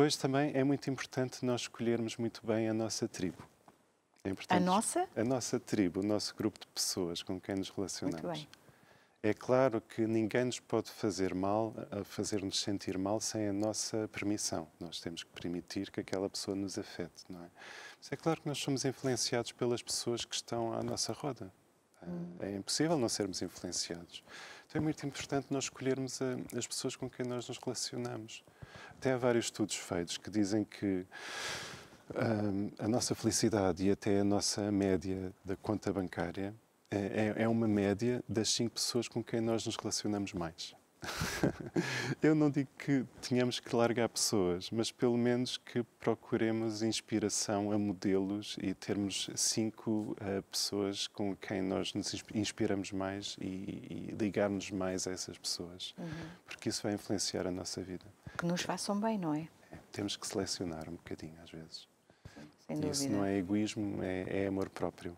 Depois também é muito importante nós escolhermos muito bem a nossa tribo. É a nossa? A nossa tribo, o nosso grupo de pessoas com quem nos relacionamos. Muito bem. É claro que ninguém nos pode fazer mal, fazer-nos sentir mal sem a nossa permissão. Nós temos que permitir que aquela pessoa nos afete, não é? Mas é claro que nós somos influenciados pelas pessoas que estão à nossa roda. Hum. É impossível não sermos influenciados. Então é muito importante nós escolhermos eh, as pessoas com quem nós nos relacionamos. Até há vários estudos feitos que dizem que um, a nossa felicidade e até a nossa média da conta bancária eh, é, é uma média das cinco pessoas com quem nós nos relacionamos mais. Eu não digo que tenhamos que largar pessoas, mas pelo menos que procuremos inspiração a modelos e termos cinco uh, pessoas com quem nós nos inspiramos mais e, e ligarmos mais a essas pessoas, uhum. porque isso vai influenciar a nossa vida. Que nos façam bem, não é? é temos que selecionar um bocadinho às vezes. Sem Isso não é egoísmo, é, é amor próprio.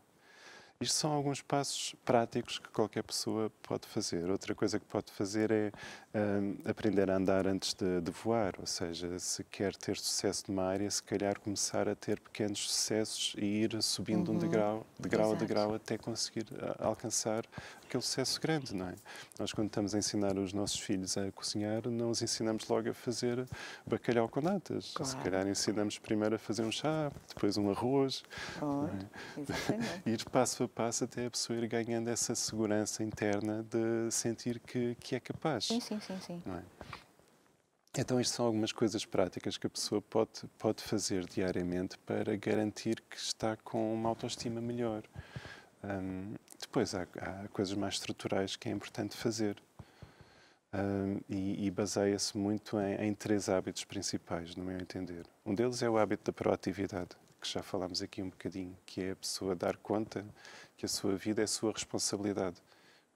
Isto são alguns passos práticos que qualquer pessoa pode fazer. Outra coisa que pode fazer é um, aprender a andar antes de, de, voar, ou seja, se quer ter sucesso numa área, se calhar começar a ter pequenos sucessos e ir subindo uhum. um degrau, degrau a degrau até conseguir ah, alcançar aquele sucesso grande, não é? Nós, quando estamos a ensinar os nossos filhos a cozinhar, não os ensinamos logo a fazer bacalhau com natas. Claro. Se calhar ensinamos primeiro a fazer um chá, depois um arroz. Claro. É? Ir passo a passo até a pessoa ir ganhando essa segurança interna de sentir que, que é capaz. Sim, sim, sim. sim. É? Então, isto são algumas coisas práticas que a pessoa pode, pode fazer diariamente para garantir que está com uma autoestima melhor. Um, depois há, há coisas mais estruturais que é importante fazer. Um, e, e baseia-se muito em, em, três hábitos principais, no meu entender. Um deles é o hábito da proatividade, que já falámos aqui um bocadinho, que é a pessoa dar conta que a sua vida é a sua responsabilidade,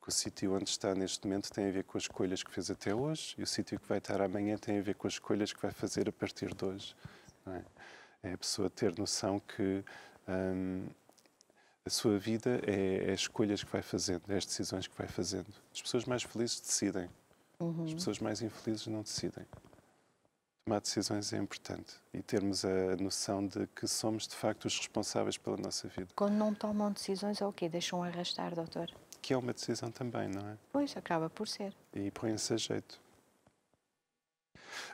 que o sítio onde está neste momento tem a ver com as escolhas que fez até hoje e o sítio que vai estar amanhã tem a ver com as escolhas que vai fazer a partir de hoje. É? é? a pessoa ter noção que. Um, a sua vida é, é as escolhas que vai fazendo, é as decisões que vai fazendo. As pessoas mais felizes decidem, uhum. as pessoas mais infelizes não decidem. Tomar decisões é importante e termos a noção de que somos de facto os responsáveis pela nossa vida. Quando não tomam decisões é o quê? Deixam arrastar, doutor? Que é uma decisão também, não é? Pois, acaba por ser. E põem-se a jeito.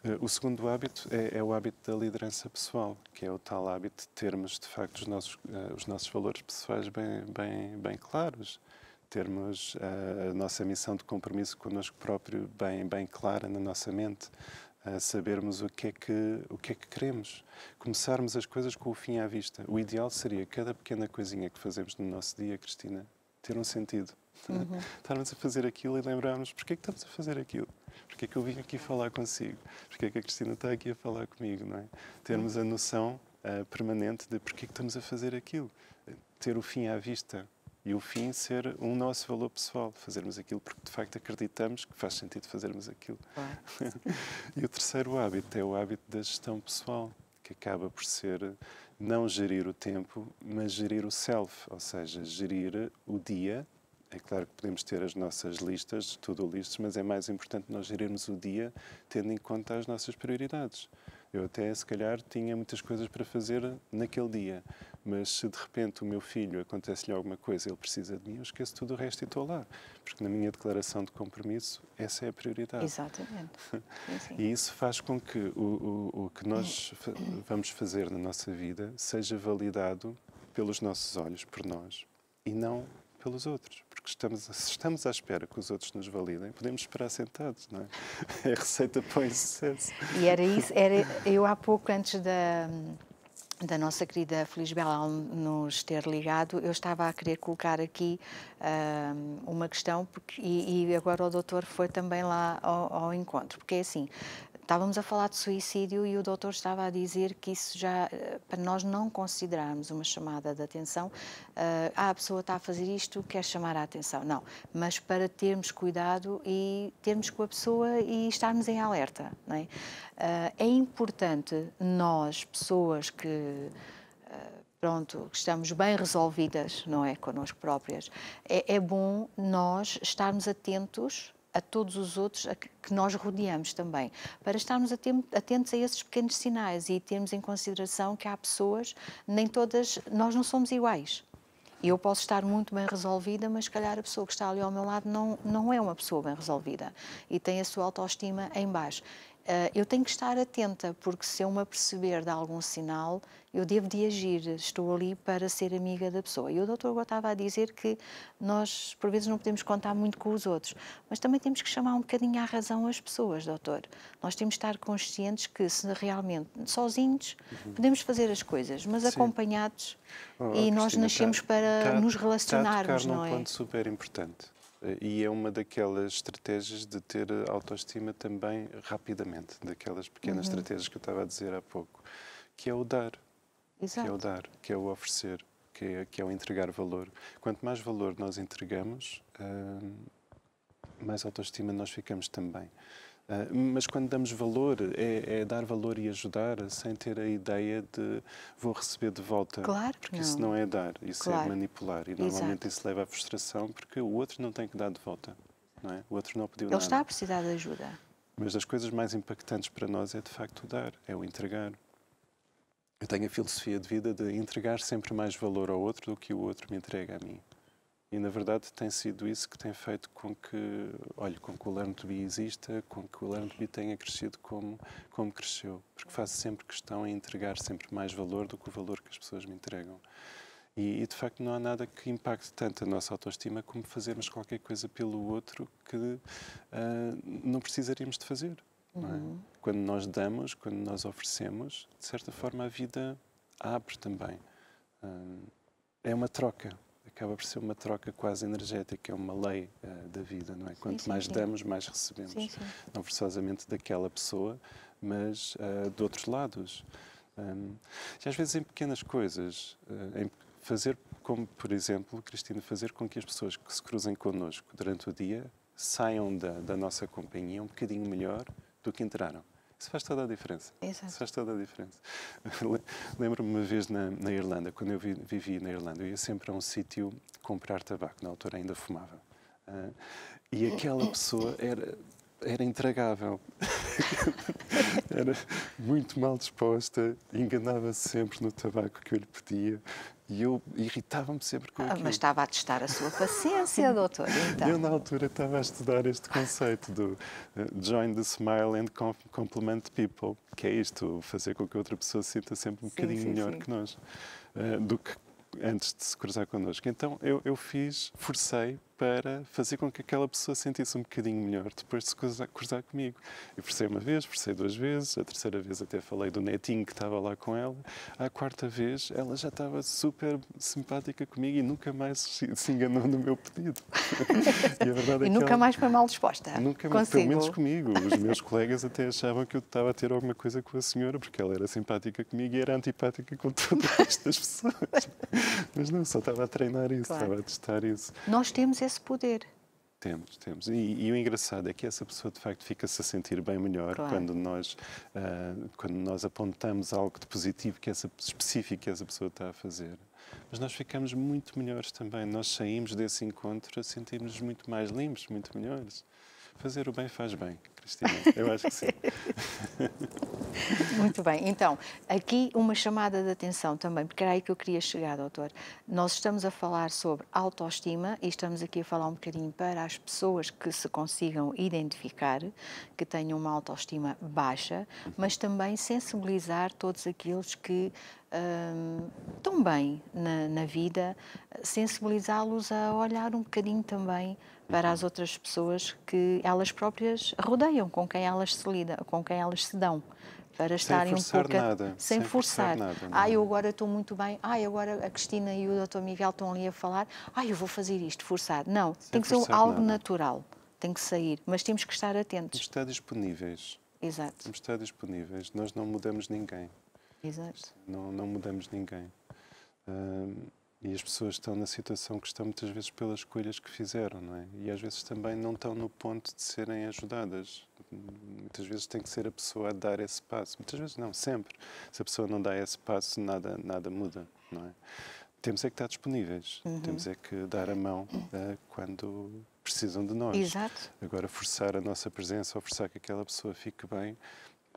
Eh, o segundo hábito é, é, o hábito da liderança pessoal, que é o tal hábito de termos, de facto, os nossos, eh, os nossos valores pessoais bem, bem, bem claros, termos eh, a nossa missão de compromisso connosco próprio bem, bem clara na nossa mente, sabermos o que, é que, o que é que queremos, começarmos as coisas com o fim à vista. O ideal seria cada pequena coisinha que fazemos no nosso dia, Cristina, ter um sentido Uhum. Estarmos a fazer aquilo e lembrarmos porque é que estamos a fazer aquilo, porque é que eu vim aqui falar consigo, porque é que a Cristina está aqui a falar comigo, não é? Termos a noção uh, permanente de porque é que estamos a fazer aquilo, eh, ter o fim à vista e o fim ser um nosso valor pessoal, fazermos aquilo porque de facto acreditamos que faz sentido fazermos aquilo. e o terceiro hábito é o hábito da gestão pessoal, que acaba por ser não gerir o tempo, mas gerir o self, ou seja, gerir o dia é claro que podemos ter as nossas listas, tudo listas, mas é mais importante nós gerirmos o dia tendo em conta as nossas prioridades. Eu até, se calhar, tinha muitas coisas para fazer naquele dia, mas se de repente o meu filho acontece-lhe alguma coisa ele precisa de mim, eu esqueço tudo o resto e estou lá. Porque na minha declaração de compromisso, essa é a prioridade. Exatamente. e isso faz com que o, o, o que nós vamos fazer na nossa vida seja validado pelos nossos olhos, por nós, e não pelos outros porque estamos, se estamos à espera que os outros nos validem, podemos esperar sentados, não é? É receita para o E era isso, era eu há pouco, antes da, da nossa querida Feliz Bela nos ter ligado, eu estava a querer colocar aqui ah, uma questão, porque, e, e, agora o doutor foi também lá ao, ao encontro, porque é assim, estávamos a falar de suicídio e o doutor estava a dizer que isso já, eh, para nós não considerarmos uma chamada de atenção, uh, ah, a pessoa está a fazer isto, quer chamar a atenção. Não, mas para termos cuidado e termos com a pessoa e estarmos em alerta. Não é? Uh, é importante nós, pessoas que. pronto, que estamos bem resolvidas, não é? Connosco próprias. É, é bom nós estarmos atentos a todos os outros a que nós rodeamos também, para estarmos atentos a esses pequenos sinais e termos em consideração que há pessoas, nem todas, nós não somos iguais. E eu posso estar muito bem resolvida, mas se calhar a pessoa que está ali ao meu lado não, não é uma pessoa bem resolvida e tem a sua autoestima em baixo. Ah, eu tenho que estar atenta, porque se eu me aperceber de algum sinal, eu devo de agir, estou ali para ser amiga da pessoa. E o doutor estava a dizer que nós, por vezes, não podemos contar muito com os outros, mas também temos que chamar um bocadinho à razão as pessoas, doutor. Nós temos de estar conscientes que, se realmente, sozinhos, uhum. podemos fazer as coisas, mas Sim. acompanhados, oh, e oh, Cristina, nós nascemos tá para tá, nos relacionarmos, tá a tocar não num é? ponto super importante e é uma daquelas estratégias de ter autoestima também rapidamente, daquelas pequenas uhum. estratégias que eu estava a dizer há pouco, que é o dar, Exato. que é o dar, que é o oferecer, que é, que é o entregar valor. Quanto mais valor nós entregamos, uh, mais autoestima nós ficamos também. Ah, mas quando damos valor, é, é, dar valor e ajudar sem ter a ideia de vou receber de volta. Claro que porque não. isso não é dar, isso é claro. é manipular. E normalmente Exato. isso leva à frustração porque o outro não tem que dar de volta. Não é? O outro não pediu Ele nada. Ele está a precisar de ajuda. Mas das coisas mais impactantes para nós é de facto o dar, é o entregar. Eu tenho a filosofia de vida de entregar sempre mais valor ao outro do que o outro me entrega a mim. E, na verdade, tem sido isso que tem feito com que, olha, com que o Learn to Be exista, com que o Learn to Be tenha crescido como, como cresceu. Porque faço sempre questão em entregar sempre mais valor do que o valor que as pessoas me entregam. E, e, de facto não há nada que impacte tanto a nossa autoestima como fazermos qualquer coisa pelo outro que uh, não precisaríamos de fazer. É? Uhum. É? Quando nós damos, quando nós oferecemos, de certa forma a vida abre também. Uh, é uma troca acaba por ser uma troca quase energética, é uma lei uh, da vida, não é? Quanto sim, mais sim. damos, mais recebemos. Sim, não forçosamente daquela pessoa, mas uh, de outros lados. Um, e às vezes em pequenas coisas, uh, em fazer como, por exemplo, Cristina, fazer com que as pessoas que se cruzem connosco durante o dia saiam da, da nossa companhia um bocadinho melhor do que entraram. Isso faz toda a diferença. Exato. Isso faz toda a diferença. Lembro-me uma vez na, na, Irlanda, quando eu vi, vivi na Irlanda, eu ia sempre a um sítio comprar tabaco, na altura ainda fumava. Uh, e aquela pessoa era, era intragável. era muito mal disposta, enganava-se sempre no tabaco que eu lhe pedia e eu irritava-me sempre com ah, aquilo. Mas estava a testar a sua paciência, doutor. Então. Eu, na altura, estava a estudar este conceito do uh, join the smile and compliment people, que é isto, fazer com que outra pessoa se sinta sempre um sim, bocadinho sim, melhor sim. que nós, uh, do que antes de se cruzar connosco. Então, eu, eu fiz, forcei para fazer com que aquela pessoa sentisse um bocadinho melhor depois de se cruzar, cruzar comigo. Eu forcei uma vez, forcei duas vezes, a terceira vez até falei do netinho que estava lá com ela, a quarta vez ela já estava super simpática comigo e nunca mais se enganou no meu pedido. e, a verdade é e é nunca ela, mais foi mal disposta. Nunca mais, pelo menos comigo. Os meus colegas até achavam que eu estava a ter alguma coisa com a senhora, porque ela era simpática comigo e era antipática com todas estas pessoas. Mas não, só estava a treinar isso, claro. estava a testar isso. Nós temos esse esse poder. Temos, temos. E, e, o engraçado é que essa pessoa de facto fica-se a sentir bem melhor claro. quando, nós, uh, quando nós apontamos algo de positivo, que essa, específico que essa pessoa está a fazer. Mas nós ficamos muito melhores também. Nós saímos desse encontro, a nos muito mais limpos, muito melhores. Fazer o bem faz bem. Cristina. Eu acho que sim. Muito bem. Então, aqui uma chamada de atenção também, porque era aí que eu queria chegar, doutor. Nós estamos a falar sobre autoestima e estamos aqui a falar um bocadinho para as pessoas que se consigam identificar, que tenham uma autoestima baixa, mas também sensibilizar todos aqueles que hum, estão bem na, na vida, sensibilizá-los a olhar um bocadinho também para as outras pessoas que elas próprias rodeiam com quem elas se lidam, com quem elas se dão para estarem um pouco nada, sem, sem forçar. forçar nada, ah, eu agora estou muito bem. Ah, agora a Cristina e o Dr. Miguel estão ali a falar. Ah, eu vou fazer isto, forçar. Não, sem tem que ser algo nada. natural. Tem que sair, mas temos que estar atentos. Temos que estar disponíveis. Exato. Temos que estar disponíveis. Nós não mudamos ninguém. Exato. Não, não mudamos ninguém. Hum, e as pessoas estão na situação que estão muitas vezes pelas escolhas que fizeram, não é? E às vezes também não estão no ponto de serem ajudadas. Muitas vezes tem que ser a pessoa a dar esse passo. Muitas vezes não, sempre. Se a pessoa não dá esse passo, nada, nada muda, não é? Temos é que estar disponíveis, uhum. temos é que dar a mão uh, quando precisam de nós. Exato. Agora, forçar a nossa presença ou forçar que aquela pessoa fique bem,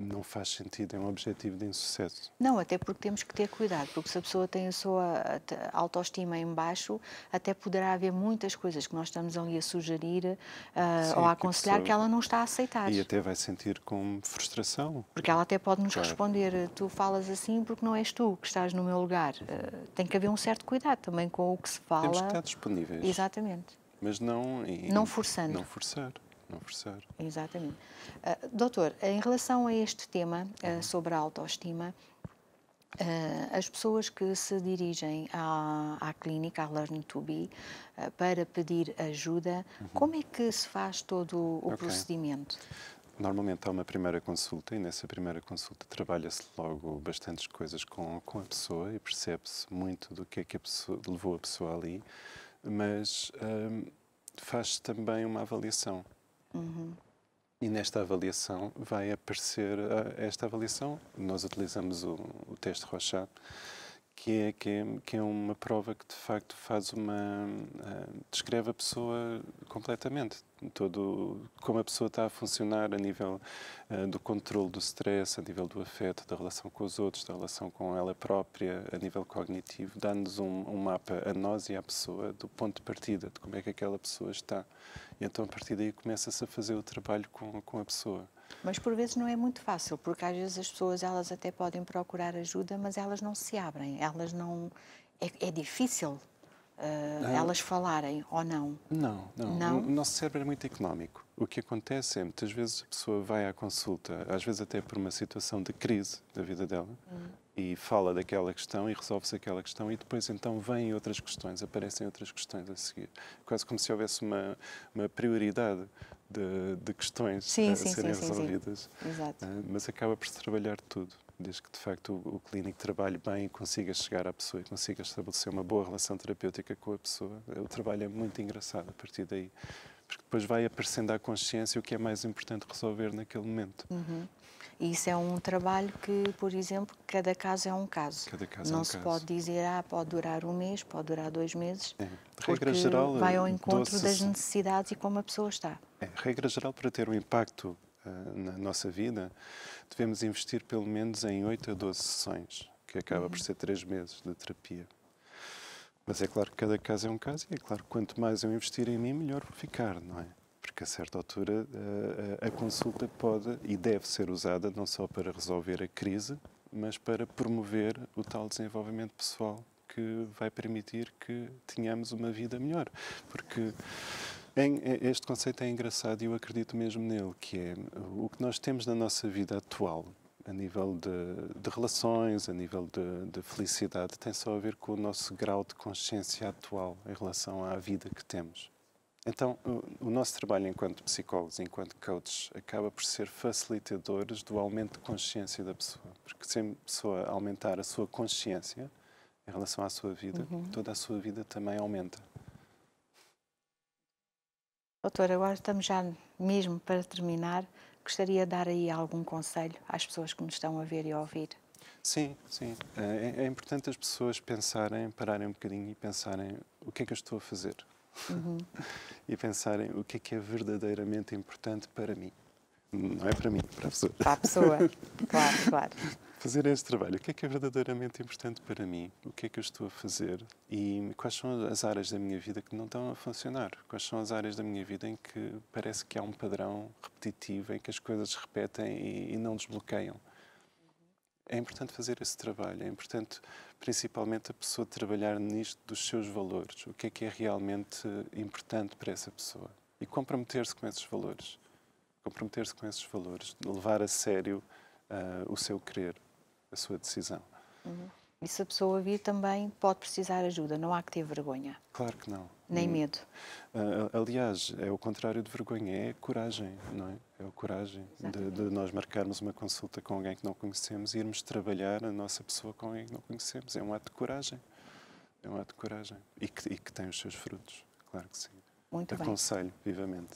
não faz sentido, é um objetivo de insucesso. Não, até porque temos que ter cuidado, porque se a pessoa tem a sua autoestima em baixo, até poderá haver muitas coisas que nós estamos ali a sugerir uh, Sim, ou a aconselhar que, a que, ela não está a aceitar. E até vai sentir com frustração. Porque ela até pode nos claro. responder, eh, tu falas assim porque não és tu que estás no meu lugar. Uh, tem que haver um certo cuidado também com o que se fala. Temos que estar disponíveis. Exatamente. Mas não... E, não forçando. Não forçar. Exatamente. Uh, doutor, em relação a este tema uh, sobre a autoestima, ah, as pessoas que se dirigem à, à clínica, à Learn to Be, para pedir ajuda, uhum. como é que se faz todo o okay. procedimento? Normalmente há uma primeira consulta e nessa primeira consulta trabalha-se logo bastantes coisas com, com a pessoa e percebe-se muito do que é que a pessoa, levou a pessoa ali, mas hum, faz-se também uma avaliação Uhum. E nesta avaliação vai aparecer eh, esta avaliação. Nós utilizamos o, o teste Rochat que é, que é, que é uma prova que de facto faz uma. Uh, descreve a pessoa completamente. Todo, como a pessoa está a funcionar a nível uh, do controle do stress, a nível do afeto, da relação com os outros, da relação com ela própria, a nível cognitivo, dá-nos um, um, mapa a nós e à pessoa do ponto de partida, de como é que aquela pessoa está. E então a partir daí começa-se a fazer o trabalho com, com a pessoa. Mas por vezes não é muito fácil, porque às vezes as pessoas elas até podem procurar ajuda, mas elas não se abrem, elas não é, é difícil Uh, elas falarem ou não. não? Não, não. O nosso cérebro é muito económico. O que acontece é, muitas vezes, a pessoa vai à consulta, às vezes até por uma situação de crise da vida dela, hum. e fala daquela questão e resolve-se aquela questão, e depois então vêm outras questões, aparecem outras questões a seguir. Quase como se houvesse uma, uma prioridade de, de questões sim, a sim, serem sim, resolvidas. Ah, mas acaba por se trabalhar tudo, desde que de facto o, o clínico trabalhe bem e consiga chegar à pessoa e consiga estabelecer uma boa relação terapêutica com a pessoa. Eh, o trabalho é muito engraçado a partir daí porque depois vai aparecendo à consciência o que é mais importante resolver naquele momento. Uhum. E isso é um trabalho que, por exemplo, cada caso é um caso. caso é não é um se caso. pode dizer, ah, pode durar um mês, pode durar dois meses, é. porque geral, vai ao eh, encontro das necessidades e como a pessoa está. É, regra geral, para ter um impacto uh, na nossa vida, devemos investir pelo menos em 8 a 12 sessões, que acaba uhum. por ser 3 meses de terapia. Mas é claro que cada caso é um caso e é claro que quanto mais eu investir em mim, melhor vou ficar, não é? porque a certa altura a, eh, eh, a consulta pode e deve ser usada não só para resolver a crise, mas para promover o tal desenvolvimento pessoal que vai permitir que tenhamos uma vida melhor. Porque é, este conceito é engraçado e eu acredito mesmo nele, que é o que nós temos na nossa vida atual, a nível de, de relações, a nível de, de, felicidade, tem só a ver com o nosso grau de consciência atual em relação à vida que temos. Então, o, o nosso trabalho enquanto psicólogos, enquanto coaches, acaba por ser facilitadores do aumento de consciência da pessoa. Porque se a pessoa aumentar a sua consciência em relação à sua vida, uhum. toda a sua vida também aumenta. Doutora, agora estamos já mesmo para terminar. Gostaria de dar aí algum conselho às pessoas que nos estão a ver e a ouvir? Sim, sim. Eh, é, é importante as pessoas pensarem, pararem um bocadinho e pensarem o que é que eu estou a fazer, uhum. e pensarem o que é que é verdadeiramente importante para mim. Não é para mim, para a pessoa. Para a pessoa, claro, claro. Fazer este trabalho, o que é que é verdadeiramente importante para mim? O que é que eu estou a fazer? E quais são as áreas da minha vida que não estão a funcionar? Quais são as áreas da minha vida em que parece que há um padrão repetitivo, em que as coisas se repetem e, e não desbloqueiam? é importante fazer esse trabalho, é importante principalmente a pessoa trabalhar nisto dos seus valores, o que é que é realmente eh, importante para essa pessoa e comprometer-se com esses valores, comprometer-se com esses valores, levar a sério uh, o seu querer, a sua decisão. Uhum. E se a pessoa vir também pode precisar de ajuda, não há que ter vergonha. Claro que não. Nem hum. medo. Uh, aliás, é o contrário de vergonha, é coragem, não é? É a coragem de, de, nós marcarmos uma consulta com alguém que não conhecemos e irmos trabalhar a nossa pessoa com alguém que não conhecemos. É um ato de coragem. É um ato de coragem. E que, e que tem os seus frutos, claro que sim. Muito Aconselho, bem. vivamente.